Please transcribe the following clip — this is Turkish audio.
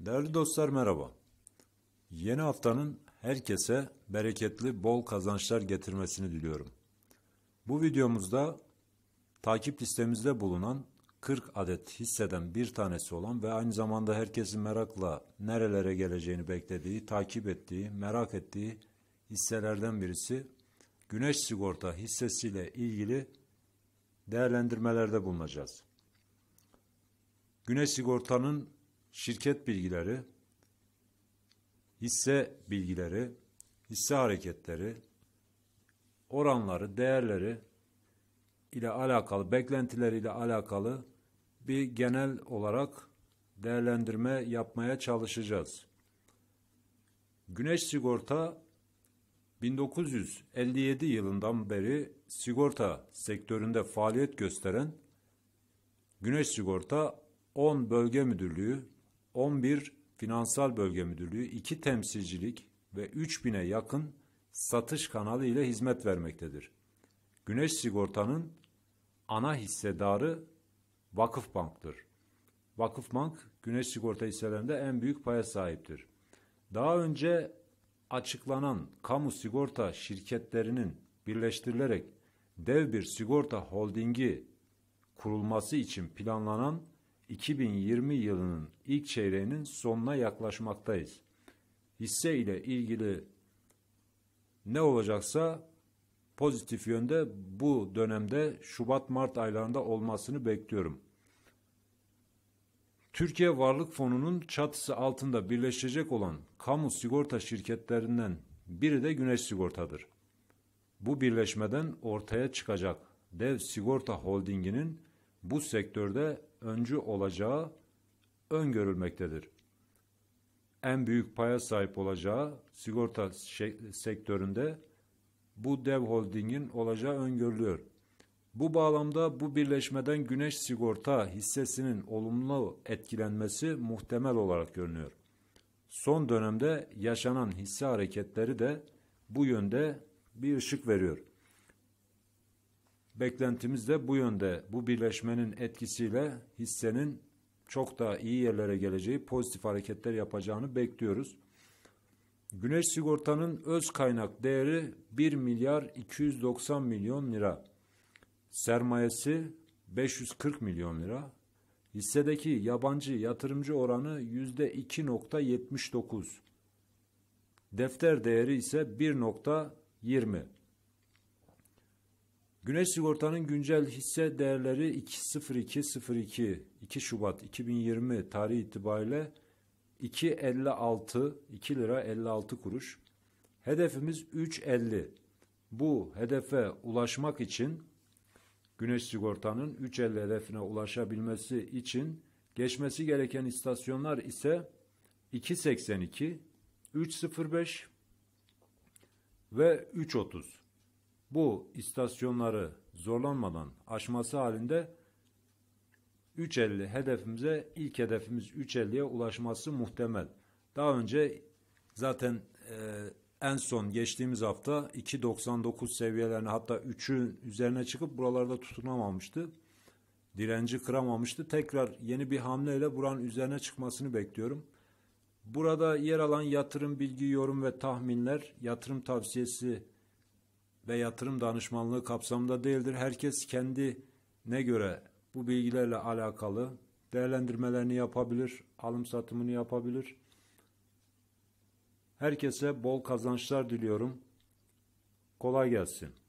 Değerli dostlar merhaba. Yeni haftanın herkese bereketli, bol kazançlar getirmesini diliyorum. Bu videomuzda takip listemizde bulunan 40 adet hisseden bir tanesi olan ve aynı zamanda herkesin merakla nerelere geleceğini beklediği, takip ettiği, merak ettiği hisselerden birisi Güneş Sigorta hissesiyle ilgili değerlendirmelerde bulunacağız. Güneş Sigorta'nın şirket bilgileri, hisse bilgileri, hisse hareketleri, oranları, değerleri ile alakalı, beklentiler ile alakalı bir genel olarak değerlendirme yapmaya çalışacağız. Güneş Sigorta 1957 yılından beri sigorta sektöründe faaliyet gösteren Güneş Sigorta 10 Bölge Müdürlüğü 11 Finansal Bölge Müdürlüğü, 2 temsilcilik ve 3000'e yakın satış kanalı ile hizmet vermektedir. Güneş Sigorta'nın ana hissedarı Vakıfbank'tır. Vakıfbank, Güneş Sigorta hisselerinde en büyük paya sahiptir. Daha önce açıklanan kamu sigorta şirketlerinin birleştirilerek dev bir sigorta holdingi kurulması için planlanan 2020 yılının ilk çeyreğinin sonuna yaklaşmaktayız. Hisse ile ilgili ne olacaksa pozitif yönde bu dönemde Şubat-Mart aylarında olmasını bekliyorum. Türkiye Varlık Fonu'nun çatısı altında birleşecek olan kamu sigorta şirketlerinden biri de Güneş Sigorta'dır. Bu birleşmeden ortaya çıkacak dev sigorta holdinginin bu sektörde öncü olacağı öngörülmektedir. En büyük paya sahip olacağı sigorta şey, sektöründe bu dev holdingin olacağı öngörülüyor. Bu bağlamda bu birleşmeden güneş sigorta hissesinin olumlu etkilenmesi muhtemel olarak görünüyor. Son dönemde yaşanan hisse hareketleri de bu yönde bir ışık veriyor. Beklentimiz de bu yönde. Bu birleşmenin etkisiyle hissenin çok daha iyi yerlere geleceği, pozitif hareketler yapacağını bekliyoruz. Güneş sigortanın öz kaynak değeri 1 milyar 290 milyon lira. Sermayesi 540 milyon lira. Hissedeki yabancı yatırımcı oranı %2.79. Defter değeri ise 1.20. Güneş Sigorta'nın güncel hisse değerleri 2.02.02 2 Şubat 2020 tarihi itibariyle 2.56 2 lira 56 kuruş. Hedefimiz 3.50. Bu hedefe ulaşmak için Güneş Sigorta'nın 3.50 hedefine ulaşabilmesi için geçmesi gereken istasyonlar ise 2.82, 3.05 ve 3.30 bu istasyonları zorlanmadan aşması halinde 3.50 hedefimize ilk hedefimiz 3.50'ye ulaşması muhtemel. Daha önce zaten e, en son geçtiğimiz hafta 2.99 seviyelerine hatta 3'ün üzerine çıkıp buralarda tutunamamıştı. Direnci kıramamıştı. Tekrar yeni bir hamleyle buranın üzerine çıkmasını bekliyorum. Burada yer alan yatırım bilgi, yorum ve tahminler, yatırım tavsiyesi ve yatırım danışmanlığı kapsamında değildir. Herkes kendi ne göre bu bilgilerle alakalı değerlendirmelerini yapabilir, alım satımını yapabilir. Herkese bol kazançlar diliyorum. Kolay gelsin.